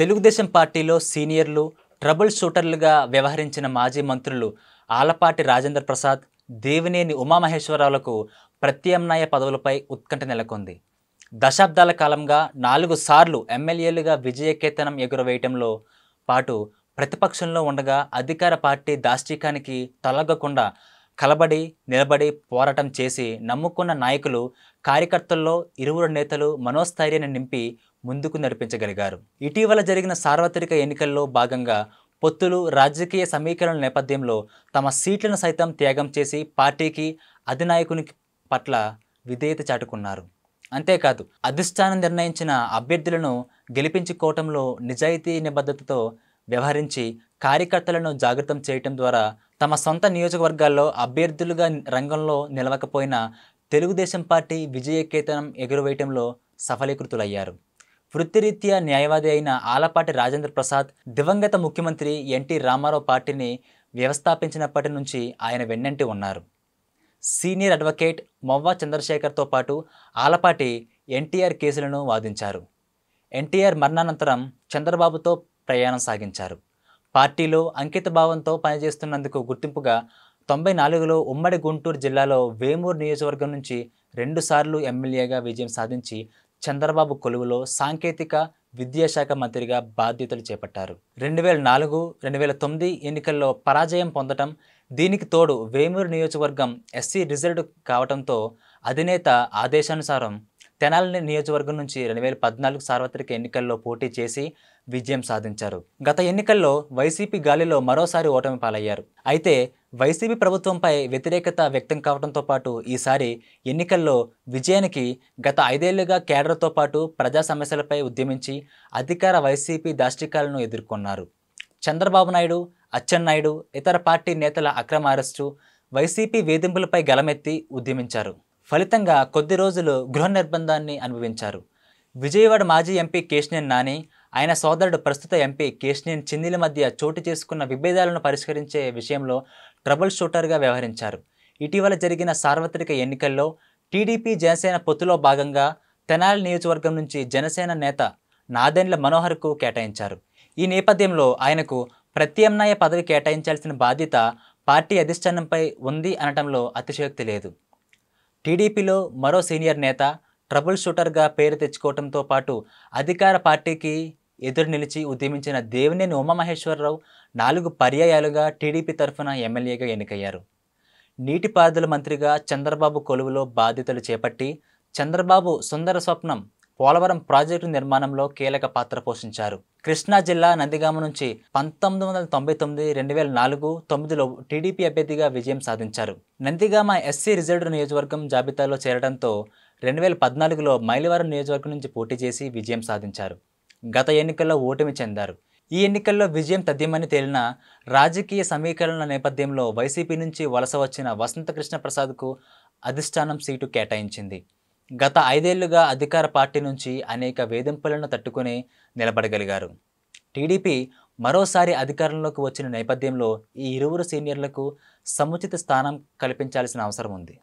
తెలుగుదేశం పార్టీలో సీనియర్లు ట్రబుల్ షూటర్లుగా వ్యవహరించిన మాజీ మంత్రులు ఆలపాటి రాజేంద్ర ప్రసాద్ దేవినేని ఉమామహేశ్వరరావులకు ప్రత్యామ్నాయ పదవులపై ఉత్కంఠ నెలకొంది దశాబ్దాల కాలంగా నాలుగు సార్లు ఎమ్మెల్యేలుగా విజయకేతనం ఎగురవేయటంలో పాటు ప్రతిపక్షంలో ఉండగా అధికార పార్టీ దాష్టికానికి తలగకుండా కలబడి నిలబడి పోరాటం చేసి నమ్ముకున్న నాయకులు కార్యకర్తల్లో ఇరువురు నేతలు మనోస్థైర్యాన్ని నింపి ముందుకు నడిపించగలిగారు ఇటీవల జరిగిన సార్వత్రిక ఎన్నికల్లో భాగంగా పొత్తులు రాజకీయ సమీకరణల నేపథ్యంలో తమ సీట్లను సైతం త్యాగం చేసి పార్టీకి అధినాయకుని పట్ల విధేయత చాటుకున్నారు అంతేకాదు అధిష్టానం నిర్ణయించిన అభ్యర్థులను గెలిపించుకోవటంలో నిజాయితీ నిబద్ధతతో వ్యవహరించి కార్యకర్తలను జాగృతం చేయటం ద్వారా తమ సొంత నియోజకవర్గాల్లో అభ్యర్థులుగా రంగంలో నిలవకపోయిన తెలుగుదేశం పార్టీ విజయకేతనం ఎగురవేయటంలో సఫలీకృతులయ్యారు వృత్తిరీత్యా న్యాయవాది అయిన ఆలపాటి రాజేంద్ర ప్రసాద్ దివంగత ముఖ్యమంత్రి ఎన్టీ రామారావు పార్టీని వ్యవస్థాపించినప్పటి నుంచి ఆయన వెన్నంటి ఉన్నారు సీనియర్ అడ్వకేట్ మొవ్వా చంద్రశేఖర్తో పాటు ఆలపాటి ఎన్టీఆర్ కేసులను వాదించారు ఎన్టీఆర్ మరణానంతరం చంద్రబాబుతో ప్రయాణం సాగించారు పార్టీలో అంకిత భావంతో పనిచేస్తున్నందుకు గుర్తింపుగా తొంభై నాలుగులో ఉమ్మడి గుంటూరు జిల్లాలో వేమూరు నియోజకవర్గం నుంచి రెండుసార్లు ఎమ్మెల్యేగా విజయం సాధించి చంద్రబాబు కొలువులో సాంకేతిక విద్యాశాఖ మంత్రిగా బాధ్యతలు చేపట్టారు రెండు వేల నాలుగు రెండు వేల తొమ్మిది ఎన్నికల్లో పరాజయం పొందటం దీనికి తోడు వేమూరు నియోజకవర్గం ఎస్సీ రిజర్వ్డ్ కావడంతో అధినేత ఆదేశానుసారం తెనాలిని నియోజకవర్గం నుంచి రెండు వేల పద్నాలుగు సార్వత్రిక ఎన్నికల్లో పోటీ చేసి విజయం సాధించారు గత ఎన్నికల్లో వైసీపీ గాలిలో మరోసారి ఓటమి పాలయ్యారు అయితే వైసీపీ ప్రభుత్వంపై వ్యతిరేకత వ్యక్తం కావడంతో పాటు ఈసారి ఎన్నికల్లో విజయానికి గత ఐదేళ్లుగా కేడర్తో పాటు ప్రజా సమస్యలపై ఉద్యమించి అధికార వైసీపీ దాష్టికాలను ఎదుర్కొన్నారు చంద్రబాబు నాయుడు అచ్చెన్నాయుడు ఇతర పార్టీ నేతల అక్రమ అరెస్టు వైసీపీ వేధింపులపై గలమెత్తి ఉద్యమించారు ఫలితంగా కొద్ది రోజులు గృహ నిర్బంధాన్ని అనుభవించారు విజయవాడ మాజీ ఎంపీ కేశినేని నాని ఆయన సోదరుడు ప్రస్తుత ఎంపీ కేశినేని చిందిల మధ్య చోటు చేసుకున్న విభేదాలను పరిష్కరించే విషయంలో ట్రబుల్ షూటర్గా వ్యవహరించారు ఇటీవల జరిగిన సార్వత్రిక ఎన్నికల్లో టీడీపీ జనసేన పొత్తులో భాగంగా తెనాలి నియోజకవర్గం నుంచి జనసేన నేత నాదెండ్ల మనోహర్కు కేటాయించారు ఈ నేపథ్యంలో ఆయనకు ప్రత్యామ్నాయ పదవి కేటాయించాల్సిన బాధ్యత పార్టీ అధిష్టానంపై ఉంది అనటంలో అతిశయోక్తి లేదు టీడీపీలో మరో సీనియర్ నేత ట్రబుల్ షూటర్గా పేరు తెచ్చుకోవడంతో పాటు అధికార పార్టీకి ఎదురు నిలిచి ఉద్యమించిన దేవినేని ఉమామహేశ్వరరావు నాలుగు పర్యాయాలుగా టీడీపీ తరఫున ఎమ్మెల్యేగా ఎన్నికయ్యారు నీటిపారుదల మంత్రిగా చంద్రబాబు కొలువులో బాధ్యతలు చేపట్టి చంద్రబాబు సుందర స్వప్నం పోలవరం ప్రాజెక్టు నిర్మాణంలో కీలక పాత్ర పోషించారు కృష్ణా జిల్లా నందిగామ నుంచి పంతొమ్మిది వందల తొంభై తొమ్మిది రెండు వేల నాలుగు తొమ్మిదిలో టీడీపీ అభ్యర్థిగా విజయం సాధించారు నందిగామ ఎస్సీ రిజర్వ్డ్ నియోజకవర్గం జాబితాలో చేరడంతో రెండు వేల పద్నాలుగులో మైలవరం నియోజకవర్గం నుంచి పోటీ చేసి విజయం సాధించారు గత ఎన్నికల్లో ఓటమి చెందారు ఈ ఎన్నికల్లో విజయం తథ్యమని తేలిన రాజకీయ సమీకరణల నేపథ్యంలో వైసీపీ నుంచి వలస వచ్చిన వసంతకృష్ణ ప్రసాద్కు అధిష్టానం సీటు కేటాయించింది గత ఐదేళ్లుగా అధికార పార్టీ నుంచి అనేక వేధింపులను తట్టుకుని నిలబడగలిగారు టీడీపీ మరోసారి అధికారంలోకి వచ్చిన నేపథ్యంలో ఈ ఇరువురు సీనియర్లకు సముచిత స్థానం కల్పించాల్సిన అవసరం ఉంది